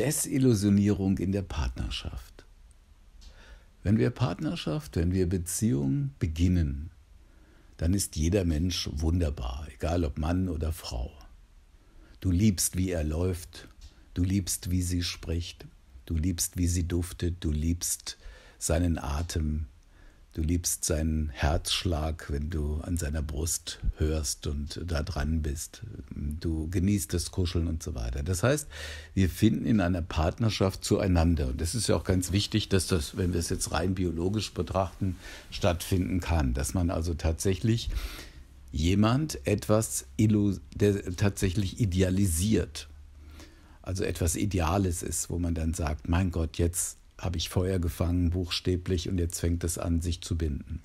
Desillusionierung in der Partnerschaft. Wenn wir Partnerschaft, wenn wir Beziehung beginnen, dann ist jeder Mensch wunderbar, egal ob Mann oder Frau. Du liebst, wie er läuft, du liebst, wie sie spricht, du liebst, wie sie duftet, du liebst seinen Atem, Du liebst seinen Herzschlag, wenn du an seiner Brust hörst und da dran bist. Du genießt das Kuscheln und so weiter. Das heißt, wir finden in einer Partnerschaft zueinander. Und das ist ja auch ganz wichtig, dass das, wenn wir es jetzt rein biologisch betrachten, stattfinden kann. Dass man also tatsächlich jemand etwas der tatsächlich idealisiert. Also etwas Ideales ist, wo man dann sagt, mein Gott, jetzt habe ich Feuer gefangen, buchstäblich, und jetzt fängt es an, sich zu binden.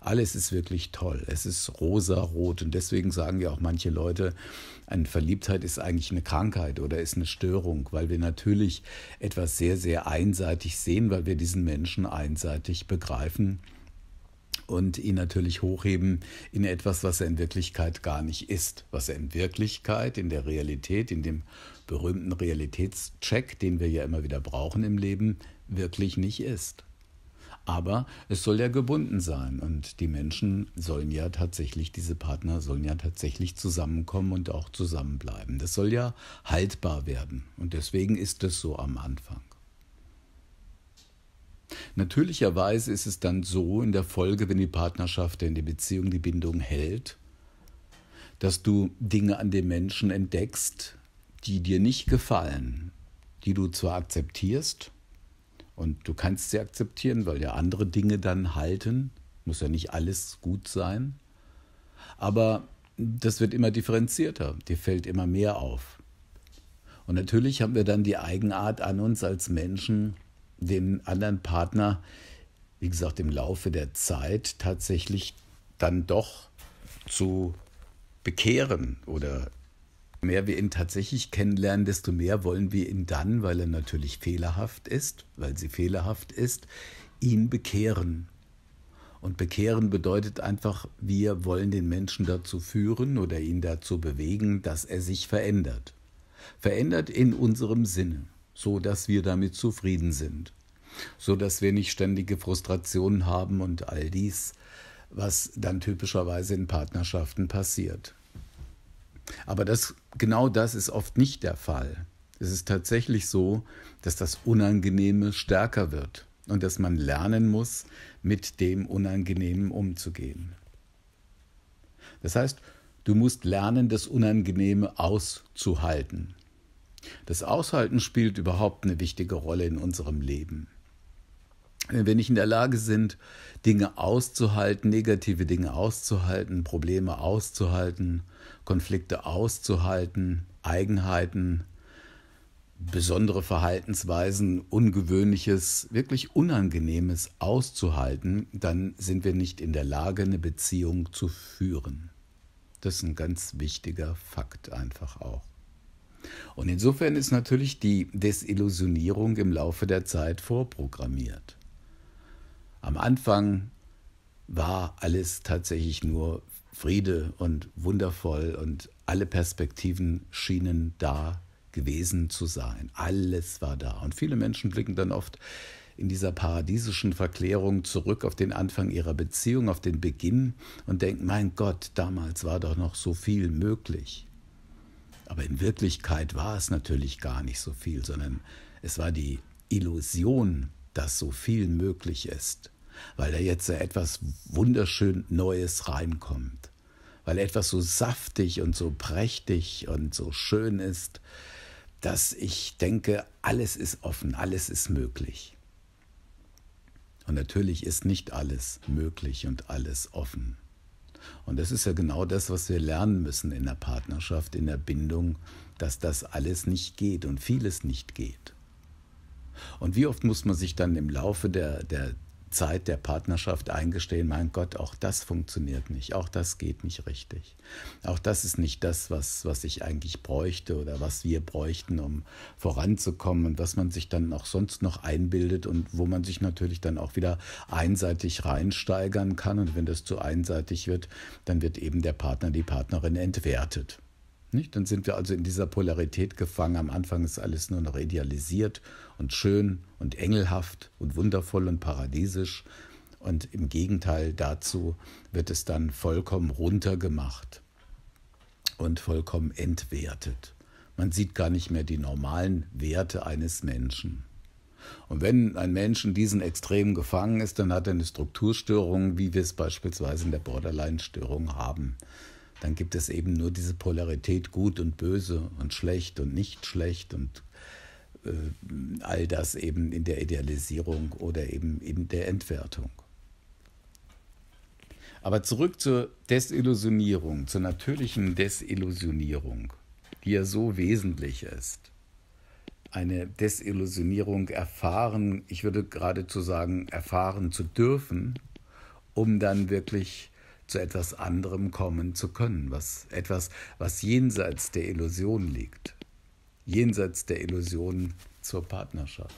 Alles ist wirklich toll. Es ist rosarot und deswegen sagen ja auch manche Leute, eine Verliebtheit ist eigentlich eine Krankheit oder ist eine Störung, weil wir natürlich etwas sehr, sehr einseitig sehen, weil wir diesen Menschen einseitig begreifen und ihn natürlich hochheben in etwas, was er in Wirklichkeit gar nicht ist, was er in Wirklichkeit, in der Realität, in dem berühmten Realitätscheck, den wir ja immer wieder brauchen im Leben, wirklich nicht ist. Aber es soll ja gebunden sein und die Menschen sollen ja tatsächlich, diese Partner sollen ja tatsächlich zusammenkommen und auch zusammenbleiben. Das soll ja haltbar werden und deswegen ist es so am Anfang. Natürlicherweise ist es dann so in der Folge, wenn die Partnerschaft, in die Beziehung, die Bindung hält, dass du Dinge an dem Menschen entdeckst, die dir nicht gefallen, die du zwar akzeptierst und du kannst sie akzeptieren, weil ja andere Dinge dann halten, muss ja nicht alles gut sein, aber das wird immer differenzierter, dir fällt immer mehr auf. Und natürlich haben wir dann die Eigenart an uns als Menschen, den anderen Partner, wie gesagt, im Laufe der Zeit tatsächlich dann doch zu bekehren oder mehr wir ihn tatsächlich kennenlernen, desto mehr wollen wir ihn dann, weil er natürlich fehlerhaft ist, weil sie fehlerhaft ist, ihn bekehren. Und bekehren bedeutet einfach, wir wollen den Menschen dazu führen oder ihn dazu bewegen, dass er sich verändert. Verändert in unserem Sinne so dass wir damit zufrieden sind, so dass wir nicht ständige Frustrationen haben und all dies, was dann typischerweise in Partnerschaften passiert. Aber das, genau das ist oft nicht der Fall. Es ist tatsächlich so, dass das Unangenehme stärker wird und dass man lernen muss, mit dem Unangenehmen umzugehen. Das heißt, du musst lernen, das Unangenehme auszuhalten. Das Aushalten spielt überhaupt eine wichtige Rolle in unserem Leben. Wenn wir nicht in der Lage sind, Dinge auszuhalten, negative Dinge auszuhalten, Probleme auszuhalten, Konflikte auszuhalten, Eigenheiten, besondere Verhaltensweisen, ungewöhnliches, wirklich Unangenehmes auszuhalten, dann sind wir nicht in der Lage, eine Beziehung zu führen. Das ist ein ganz wichtiger Fakt einfach auch. Und insofern ist natürlich die Desillusionierung im Laufe der Zeit vorprogrammiert. Am Anfang war alles tatsächlich nur Friede und wundervoll und alle Perspektiven schienen da gewesen zu sein. Alles war da. Und viele Menschen blicken dann oft in dieser paradiesischen Verklärung zurück auf den Anfang ihrer Beziehung, auf den Beginn und denken, mein Gott, damals war doch noch so viel möglich. Aber in Wirklichkeit war es natürlich gar nicht so viel, sondern es war die Illusion, dass so viel möglich ist, weil da jetzt etwas wunderschön Neues reinkommt, weil etwas so saftig und so prächtig und so schön ist, dass ich denke, alles ist offen, alles ist möglich. Und natürlich ist nicht alles möglich und alles offen. Und das ist ja genau das, was wir lernen müssen in der Partnerschaft, in der Bindung, dass das alles nicht geht und vieles nicht geht. Und wie oft muss man sich dann im Laufe der, der Zeit der Partnerschaft eingestehen, mein Gott, auch das funktioniert nicht, auch das geht nicht richtig. Auch das ist nicht das, was, was ich eigentlich bräuchte oder was wir bräuchten, um voranzukommen und was man sich dann auch sonst noch einbildet und wo man sich natürlich dann auch wieder einseitig reinsteigern kann. Und wenn das zu einseitig wird, dann wird eben der Partner, die Partnerin entwertet. Nicht? Dann sind wir also in dieser Polarität gefangen. Am Anfang ist alles nur noch idealisiert und schön und engelhaft und wundervoll und paradiesisch. Und im Gegenteil dazu wird es dann vollkommen runtergemacht und vollkommen entwertet. Man sieht gar nicht mehr die normalen Werte eines Menschen. Und wenn ein Mensch in diesen Extremen gefangen ist, dann hat er eine Strukturstörung, wie wir es beispielsweise in der Borderline-Störung haben dann gibt es eben nur diese Polarität gut und böse und schlecht und nicht schlecht und äh, all das eben in der Idealisierung oder eben in der Entwertung. Aber zurück zur Desillusionierung, zur natürlichen Desillusionierung, die ja so wesentlich ist. Eine Desillusionierung erfahren, ich würde geradezu sagen, erfahren zu dürfen, um dann wirklich zu etwas anderem kommen zu können, was etwas, was jenseits der Illusion liegt, jenseits der Illusion zur Partnerschaft.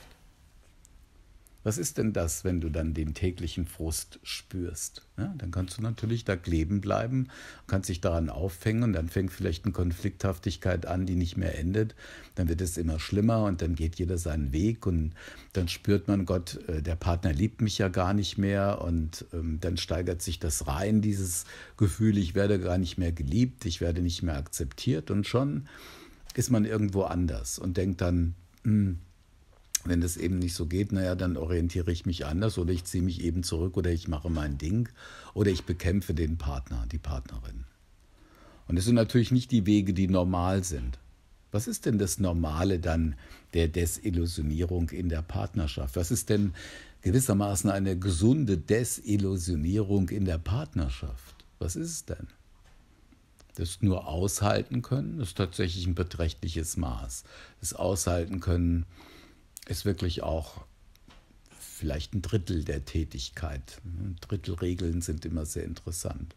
Was ist denn das, wenn du dann den täglichen Frust spürst? Ja, dann kannst du natürlich da kleben bleiben, kannst dich daran auffängen und dann fängt vielleicht eine Konflikthaftigkeit an, die nicht mehr endet. Dann wird es immer schlimmer und dann geht jeder seinen Weg und dann spürt man, Gott, äh, der Partner liebt mich ja gar nicht mehr und ähm, dann steigert sich das rein, dieses Gefühl, ich werde gar nicht mehr geliebt, ich werde nicht mehr akzeptiert und schon ist man irgendwo anders und denkt dann, mh, hm, wenn das eben nicht so geht, naja, dann orientiere ich mich anders oder ich ziehe mich eben zurück oder ich mache mein Ding oder ich bekämpfe den Partner, die Partnerin. Und das sind natürlich nicht die Wege, die normal sind. Was ist denn das Normale dann der Desillusionierung in der Partnerschaft? Was ist denn gewissermaßen eine gesunde Desillusionierung in der Partnerschaft? Was ist es denn? Das nur aushalten können, das ist tatsächlich ein beträchtliches Maß. Das aushalten können, ist wirklich auch vielleicht ein Drittel der Tätigkeit. Ein Drittel Regeln sind immer sehr interessant.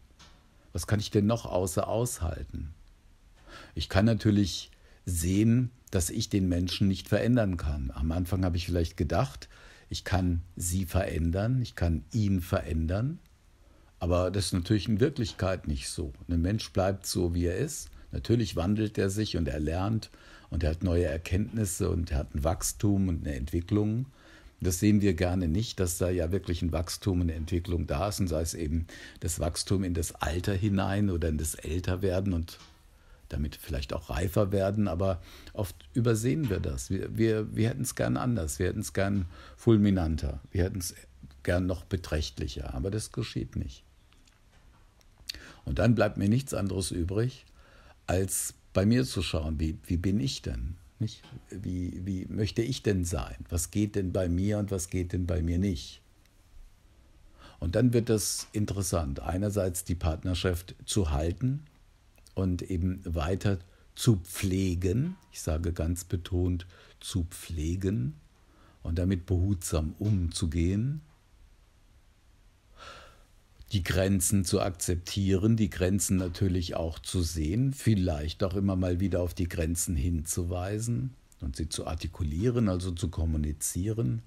Was kann ich denn noch außer aushalten? Ich kann natürlich sehen, dass ich den Menschen nicht verändern kann. Am Anfang habe ich vielleicht gedacht, ich kann sie verändern, ich kann ihn verändern, aber das ist natürlich in Wirklichkeit nicht so. Ein Mensch bleibt so, wie er ist Natürlich wandelt er sich und er lernt und er hat neue Erkenntnisse und er hat ein Wachstum und eine Entwicklung. Das sehen wir gerne nicht, dass da ja wirklich ein Wachstum und eine Entwicklung da ist und sei es eben das Wachstum in das Alter hinein oder in das Älterwerden und damit vielleicht auch reifer werden, aber oft übersehen wir das. Wir, wir, wir hätten es gern anders, wir hätten es gern fulminanter, wir hätten es gern noch beträchtlicher, aber das geschieht nicht. Und dann bleibt mir nichts anderes übrig, als bei mir zu schauen, wie, wie bin ich denn? Nicht? Wie, wie möchte ich denn sein? Was geht denn bei mir und was geht denn bei mir nicht? Und dann wird das interessant, einerseits die Partnerschaft zu halten und eben weiter zu pflegen, ich sage ganz betont zu pflegen und damit behutsam umzugehen die Grenzen zu akzeptieren, die Grenzen natürlich auch zu sehen, vielleicht auch immer mal wieder auf die Grenzen hinzuweisen und sie zu artikulieren, also zu kommunizieren.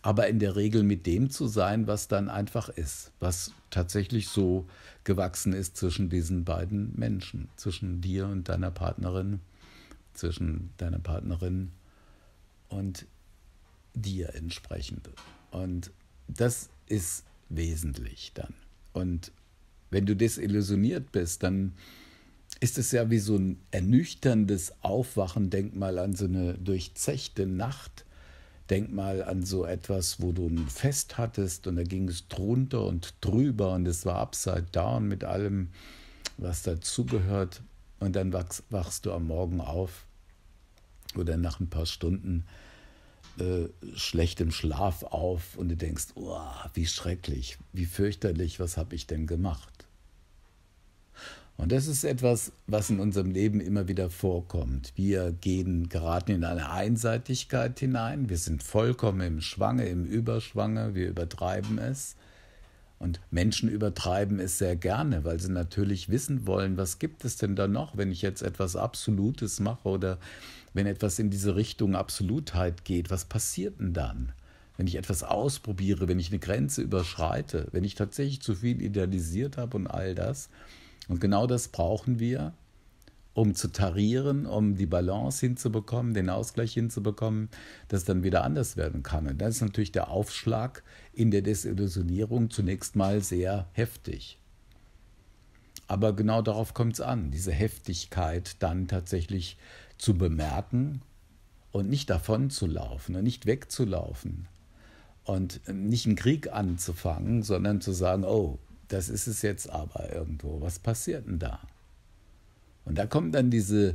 Aber in der Regel mit dem zu sein, was dann einfach ist, was tatsächlich so gewachsen ist zwischen diesen beiden Menschen, zwischen dir und deiner Partnerin, zwischen deiner Partnerin und dir entsprechend. Und das ist wesentlich dann. Und wenn du desillusioniert bist, dann ist es ja wie so ein ernüchterndes Aufwachen. Denk mal an so eine durchzechte Nacht. Denk mal an so etwas, wo du ein Fest hattest und da ging es drunter und drüber und es war upside down mit allem, was dazugehört. Und dann wachst, wachst du am Morgen auf oder nach ein paar Stunden äh, schlecht im Schlaf auf und du denkst, oh, wie schrecklich, wie fürchterlich, was habe ich denn gemacht? Und das ist etwas, was in unserem Leben immer wieder vorkommt. Wir gehen, geraten in eine Einseitigkeit hinein, wir sind vollkommen im Schwange, im Überschwange, wir übertreiben es. Und Menschen übertreiben es sehr gerne, weil sie natürlich wissen wollen, was gibt es denn da noch, wenn ich jetzt etwas Absolutes mache oder wenn etwas in diese Richtung Absolutheit geht, was passiert denn dann? Wenn ich etwas ausprobiere, wenn ich eine Grenze überschreite, wenn ich tatsächlich zu viel idealisiert habe und all das. Und genau das brauchen wir, um zu tarieren, um die Balance hinzubekommen, den Ausgleich hinzubekommen, dass dann wieder anders werden kann. Und das ist natürlich der Aufschlag in der Desillusionierung zunächst mal sehr heftig. Aber genau darauf kommt es an, diese Heftigkeit dann tatsächlich zu bemerken und nicht davon zu laufen und ne, nicht wegzulaufen und nicht einen Krieg anzufangen, sondern zu sagen, oh, das ist es jetzt aber irgendwo, was passiert denn da? Und da kommen dann diese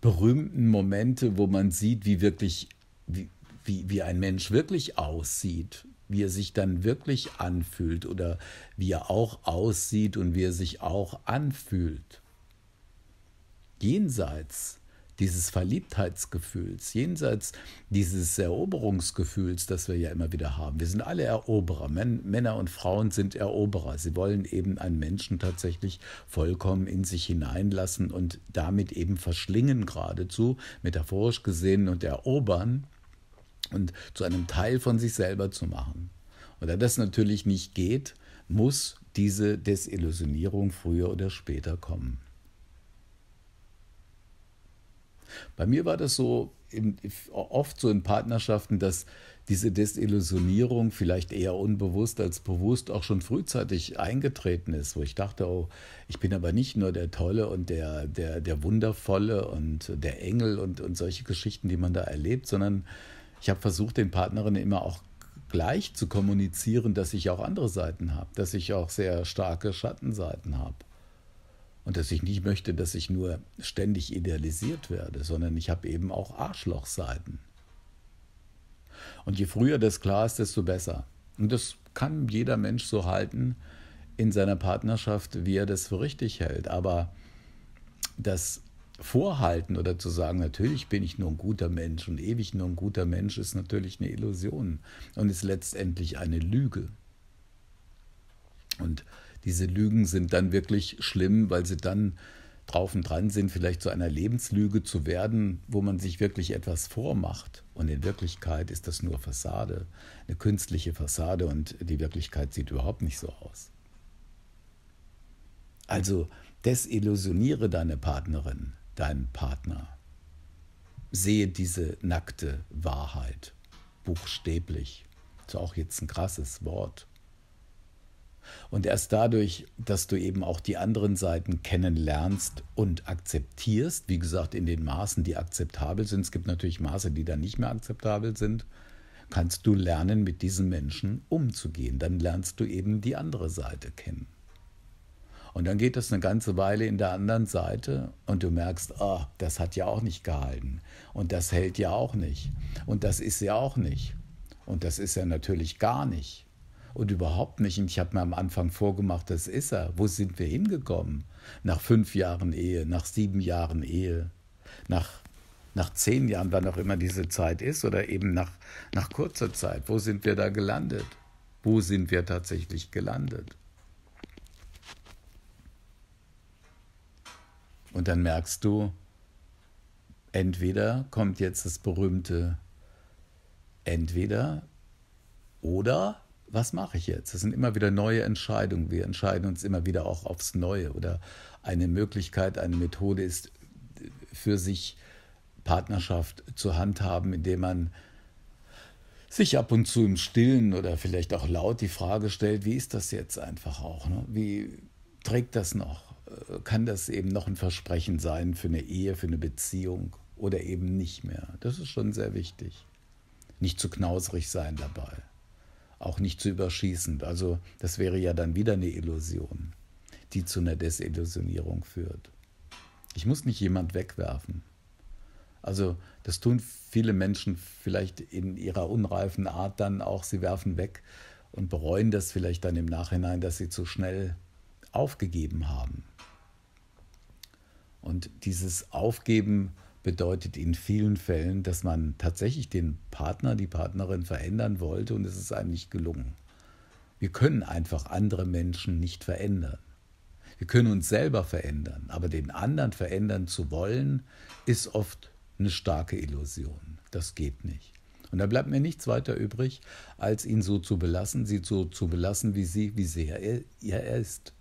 berühmten Momente, wo man sieht, wie wirklich, wie, wie, wie ein Mensch wirklich aussieht, wie er sich dann wirklich anfühlt oder wie er auch aussieht und wie er sich auch anfühlt. Jenseits dieses Verliebtheitsgefühls, jenseits dieses Eroberungsgefühls, das wir ja immer wieder haben. Wir sind alle Eroberer. Männer und Frauen sind Eroberer. Sie wollen eben einen Menschen tatsächlich vollkommen in sich hineinlassen und damit eben verschlingen geradezu, metaphorisch gesehen, und erobern und zu einem Teil von sich selber zu machen. Und da das natürlich nicht geht, muss diese Desillusionierung früher oder später kommen. Bei mir war das so in, oft so in Partnerschaften, dass diese Desillusionierung vielleicht eher unbewusst als bewusst auch schon frühzeitig eingetreten ist, wo ich dachte, oh, ich bin aber nicht nur der Tolle und der, der, der Wundervolle und der Engel und, und solche Geschichten, die man da erlebt, sondern ich habe versucht, den Partnerinnen immer auch gleich zu kommunizieren, dass ich auch andere Seiten habe, dass ich auch sehr starke Schattenseiten habe. Und dass ich nicht möchte, dass ich nur ständig idealisiert werde, sondern ich habe eben auch Arschlochseiten. Und je früher das klar ist, desto besser. Und das kann jeder Mensch so halten in seiner Partnerschaft, wie er das für richtig hält. Aber das Vorhalten oder zu sagen, natürlich bin ich nur ein guter Mensch und ewig nur ein guter Mensch, ist natürlich eine Illusion und ist letztendlich eine Lüge. Und diese Lügen sind dann wirklich schlimm, weil sie dann drauf und dran sind, vielleicht zu einer Lebenslüge zu werden, wo man sich wirklich etwas vormacht. Und in Wirklichkeit ist das nur Fassade, eine künstliche Fassade und die Wirklichkeit sieht überhaupt nicht so aus. Also desillusioniere deine Partnerin, deinen Partner. Sehe diese nackte Wahrheit, buchstäblich. Das ist auch jetzt ein krasses Wort. Und erst dadurch, dass du eben auch die anderen Seiten kennenlernst und akzeptierst, wie gesagt, in den Maßen, die akzeptabel sind, es gibt natürlich Maße, die dann nicht mehr akzeptabel sind, kannst du lernen, mit diesen Menschen umzugehen. Dann lernst du eben die andere Seite kennen. Und dann geht das eine ganze Weile in der anderen Seite und du merkst, ah, das hat ja auch nicht gehalten und das hält ja auch nicht und das ist ja auch nicht und das ist ja natürlich gar nicht und überhaupt nicht. Und ich habe mir am Anfang vorgemacht, das ist er. Wo sind wir hingekommen? Nach fünf Jahren Ehe, nach sieben Jahren Ehe, nach, nach zehn Jahren, wann auch immer diese Zeit ist, oder eben nach, nach kurzer Zeit. Wo sind wir da gelandet? Wo sind wir tatsächlich gelandet? Und dann merkst du, entweder kommt jetzt das berühmte entweder oder was mache ich jetzt? Das sind immer wieder neue Entscheidungen. Wir entscheiden uns immer wieder auch aufs Neue. Oder eine Möglichkeit, eine Methode ist, für sich Partnerschaft zu handhaben, indem man sich ab und zu im Stillen oder vielleicht auch laut die Frage stellt, wie ist das jetzt einfach auch? Ne? Wie trägt das noch? Kann das eben noch ein Versprechen sein für eine Ehe, für eine Beziehung oder eben nicht mehr? Das ist schon sehr wichtig. Nicht zu knausrig sein dabei auch nicht zu überschießen. Also das wäre ja dann wieder eine Illusion, die zu einer Desillusionierung führt. Ich muss nicht jemand wegwerfen. Also das tun viele Menschen vielleicht in ihrer unreifen Art dann auch, sie werfen weg und bereuen das vielleicht dann im Nachhinein, dass sie zu schnell aufgegeben haben. Und dieses Aufgeben bedeutet in vielen Fällen, dass man tatsächlich den Partner, die Partnerin verändern wollte und es ist einem nicht gelungen. Wir können einfach andere Menschen nicht verändern. Wir können uns selber verändern, aber den anderen verändern zu wollen, ist oft eine starke Illusion. Das geht nicht. Und da bleibt mir nichts weiter übrig, als ihn so zu belassen, sie so zu belassen, wie sie, wie sehr er, er ist.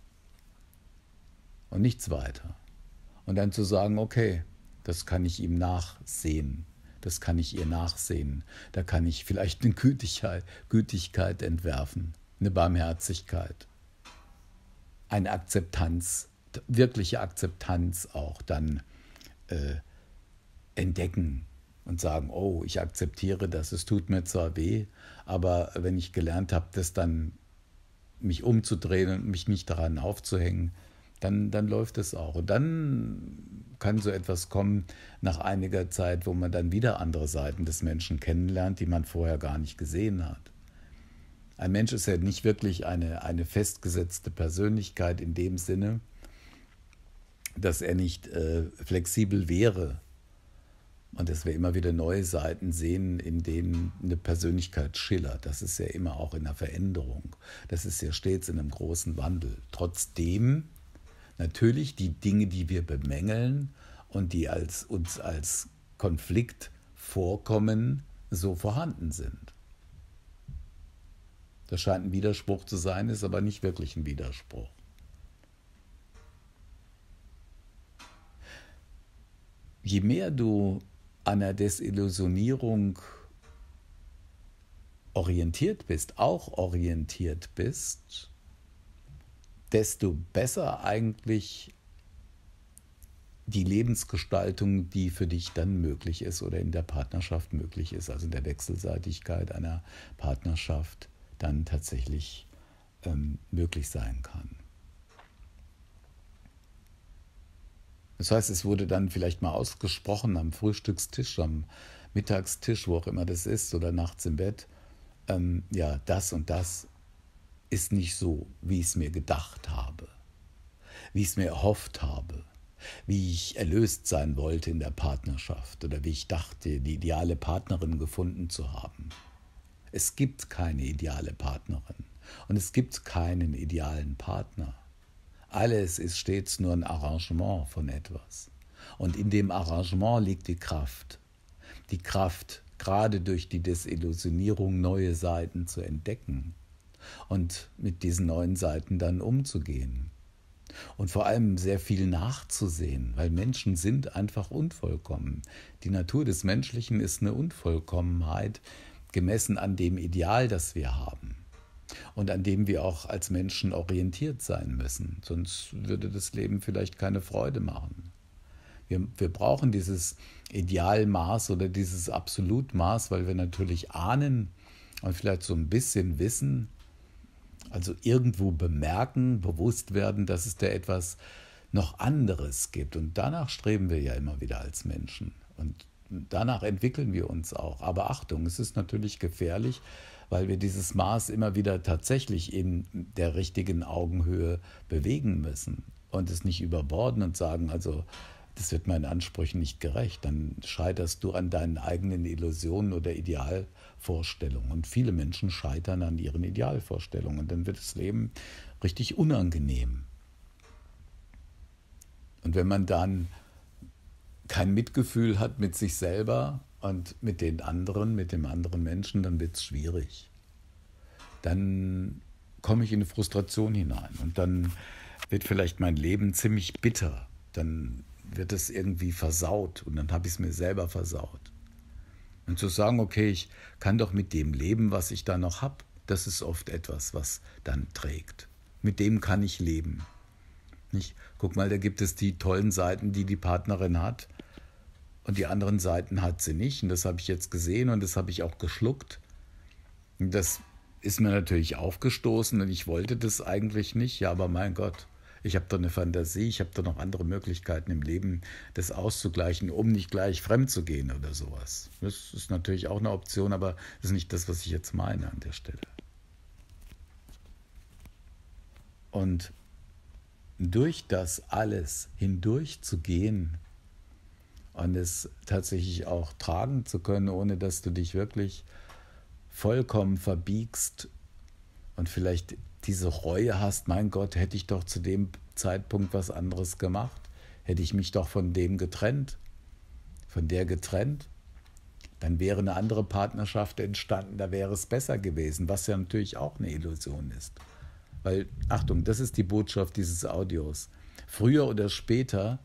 Und nichts weiter. Und dann zu sagen, okay, das kann ich ihm nachsehen. Das kann ich ihr nachsehen. Da kann ich vielleicht eine Gütigkeit, Gütigkeit entwerfen, eine Barmherzigkeit, eine Akzeptanz, wirkliche Akzeptanz auch dann äh, entdecken und sagen, oh, ich akzeptiere das, es tut mir zwar weh, aber wenn ich gelernt habe, das dann mich umzudrehen und mich nicht daran aufzuhängen, dann, dann läuft es auch. Und dann kann so etwas kommen nach einiger Zeit, wo man dann wieder andere Seiten des Menschen kennenlernt, die man vorher gar nicht gesehen hat. Ein Mensch ist ja nicht wirklich eine, eine festgesetzte Persönlichkeit in dem Sinne, dass er nicht äh, flexibel wäre und dass wir immer wieder neue Seiten sehen, in denen eine Persönlichkeit schillert. Das ist ja immer auch in der Veränderung. Das ist ja stets in einem großen Wandel. Trotzdem natürlich die Dinge, die wir bemängeln und die als, uns als Konflikt vorkommen, so vorhanden sind. Das scheint ein Widerspruch zu sein, ist aber nicht wirklich ein Widerspruch. Je mehr du einer Desillusionierung orientiert bist, auch orientiert bist, desto besser eigentlich die Lebensgestaltung, die für dich dann möglich ist oder in der Partnerschaft möglich ist, also in der Wechselseitigkeit einer Partnerschaft dann tatsächlich ähm, möglich sein kann. Das heißt, es wurde dann vielleicht mal ausgesprochen am Frühstückstisch, am Mittagstisch, wo auch immer das ist, oder nachts im Bett. Ähm, ja, das und das ist nicht so, wie ich es mir gedacht habe, wie ich es mir erhofft habe, wie ich erlöst sein wollte in der Partnerschaft oder wie ich dachte, die ideale Partnerin gefunden zu haben. Es gibt keine ideale Partnerin und es gibt keinen idealen Partner. Alles ist stets nur ein Arrangement von etwas. Und in dem Arrangement liegt die Kraft. Die Kraft, gerade durch die Desillusionierung neue Seiten zu entdecken, und mit diesen neuen Seiten dann umzugehen. Und vor allem sehr viel nachzusehen, weil Menschen sind einfach unvollkommen. Die Natur des Menschlichen ist eine Unvollkommenheit, gemessen an dem Ideal, das wir haben und an dem wir auch als Menschen orientiert sein müssen. Sonst würde das Leben vielleicht keine Freude machen. Wir, wir brauchen dieses Idealmaß oder dieses Absolutmaß, weil wir natürlich ahnen und vielleicht so ein bisschen wissen, also irgendwo bemerken, bewusst werden, dass es da etwas noch anderes gibt. Und danach streben wir ja immer wieder als Menschen. Und danach entwickeln wir uns auch. Aber Achtung, es ist natürlich gefährlich, weil wir dieses Maß immer wieder tatsächlich in der richtigen Augenhöhe bewegen müssen und es nicht überborden und sagen, also das wird meinen Ansprüchen nicht gerecht. Dann scheiterst du an deinen eigenen Illusionen oder Idealvorstellungen. Und viele Menschen scheitern an ihren Idealvorstellungen. Und dann wird das Leben richtig unangenehm. Und wenn man dann kein Mitgefühl hat mit sich selber und mit den anderen, mit dem anderen Menschen, dann wird es schwierig. Dann komme ich in eine Frustration hinein und dann wird vielleicht mein Leben ziemlich bitter. Dann wird es irgendwie versaut und dann habe ich es mir selber versaut. Und zu sagen, okay, ich kann doch mit dem leben, was ich da noch habe, das ist oft etwas, was dann trägt. Mit dem kann ich leben. Nicht? Guck mal, da gibt es die tollen Seiten, die die Partnerin hat und die anderen Seiten hat sie nicht. Und das habe ich jetzt gesehen und das habe ich auch geschluckt. Und das ist mir natürlich aufgestoßen und ich wollte das eigentlich nicht, ja, aber mein Gott, ich habe da eine Fantasie, ich habe da noch andere Möglichkeiten im Leben, das auszugleichen, um nicht gleich fremd zu gehen oder sowas. Das ist natürlich auch eine Option, aber das ist nicht das, was ich jetzt meine an der Stelle. Und durch das alles hindurch zu gehen und es tatsächlich auch tragen zu können, ohne dass du dich wirklich vollkommen verbiegst und vielleicht diese Reue hast, mein Gott, hätte ich doch zu dem Zeitpunkt was anderes gemacht, hätte ich mich doch von dem getrennt, von der getrennt, dann wäre eine andere Partnerschaft entstanden, da wäre es besser gewesen, was ja natürlich auch eine Illusion ist. Weil, Achtung, das ist die Botschaft dieses Audios. Früher oder später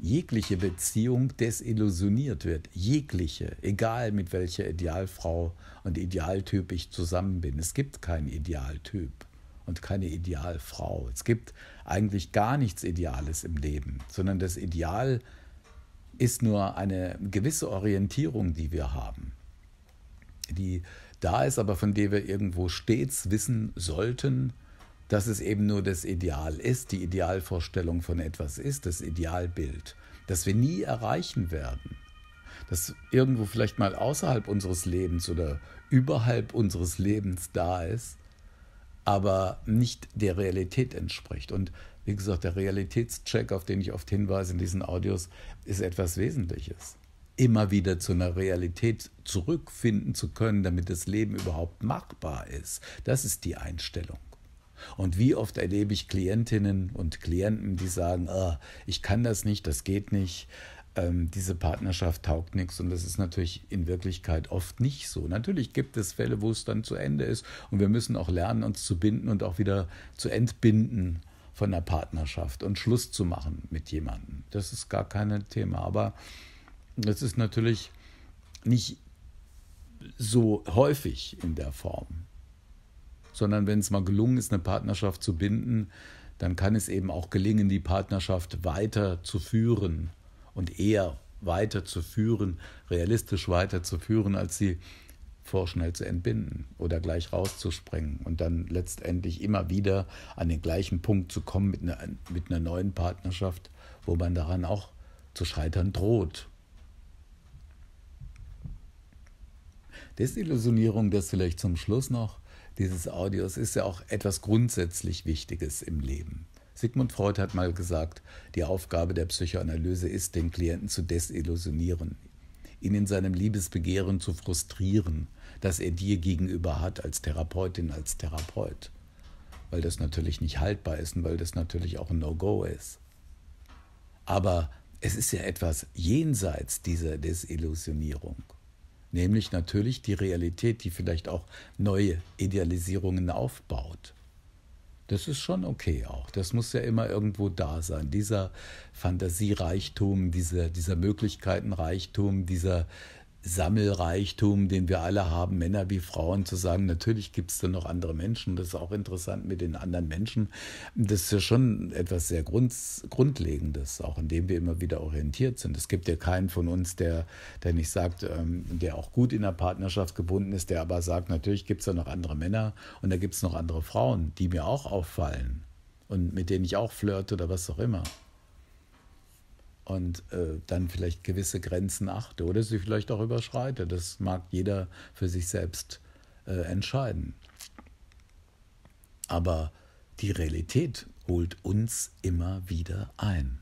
jegliche Beziehung desillusioniert wird. Jegliche, egal mit welcher Idealfrau und Idealtyp ich zusammen bin. Es gibt keinen Idealtyp und keine Idealfrau. Es gibt eigentlich gar nichts Ideales im Leben, sondern das Ideal ist nur eine gewisse Orientierung, die wir haben, die da ist, aber von der wir irgendwo stets wissen sollten, dass es eben nur das Ideal ist, die Idealvorstellung von etwas ist, das Idealbild, das wir nie erreichen werden, das irgendwo vielleicht mal außerhalb unseres Lebens oder überhalb unseres Lebens da ist aber nicht der Realität entspricht. Und wie gesagt, der Realitätscheck, auf den ich oft hinweise in diesen Audios, ist etwas Wesentliches. Immer wieder zu einer Realität zurückfinden zu können, damit das Leben überhaupt machbar ist, das ist die Einstellung. Und wie oft erlebe ich Klientinnen und Klienten, die sagen, ah, ich kann das nicht, das geht nicht, ähm, diese Partnerschaft taugt nichts und das ist natürlich in Wirklichkeit oft nicht so. Natürlich gibt es Fälle, wo es dann zu Ende ist und wir müssen auch lernen, uns zu binden und auch wieder zu entbinden von der Partnerschaft und Schluss zu machen mit jemandem. Das ist gar kein Thema, aber das ist natürlich nicht so häufig in der Form, sondern wenn es mal gelungen ist, eine Partnerschaft zu binden, dann kann es eben auch gelingen, die Partnerschaft weiter zu führen und eher weiterzuführen, realistisch weiterzuführen, als sie vorschnell zu entbinden oder gleich rauszuspringen und dann letztendlich immer wieder an den gleichen Punkt zu kommen mit einer, mit einer neuen Partnerschaft, wo man daran auch zu scheitern droht. Desillusionierung, das vielleicht zum Schluss noch dieses Audios, ist ja auch etwas grundsätzlich Wichtiges im Leben. Sigmund Freud hat mal gesagt, die Aufgabe der Psychoanalyse ist, den Klienten zu desillusionieren, ihn in seinem Liebesbegehren zu frustrieren, das er dir gegenüber hat als Therapeutin, als Therapeut. Weil das natürlich nicht haltbar ist und weil das natürlich auch ein No-Go ist. Aber es ist ja etwas jenseits dieser Desillusionierung. Nämlich natürlich die Realität, die vielleicht auch neue Idealisierungen aufbaut. Das ist schon okay auch. Das muss ja immer irgendwo da sein. Dieser Fantasiereichtum, dieser, dieser Möglichkeitenreichtum, dieser Sammelreichtum, den wir alle haben, Männer wie Frauen, zu sagen, natürlich gibt es da noch andere Menschen. Das ist auch interessant mit den anderen Menschen. Das ist ja schon etwas sehr Grund, Grundlegendes, auch in dem wir immer wieder orientiert sind. Es gibt ja keinen von uns, der, der nicht sagt, ähm, der auch gut in der Partnerschaft gebunden ist, der aber sagt, natürlich gibt es da noch andere Männer und da gibt es noch andere Frauen, die mir auch auffallen und mit denen ich auch flirte oder was auch immer und äh, dann vielleicht gewisse Grenzen achte oder sie vielleicht auch überschreite. Das mag jeder für sich selbst äh, entscheiden. Aber die Realität holt uns immer wieder ein.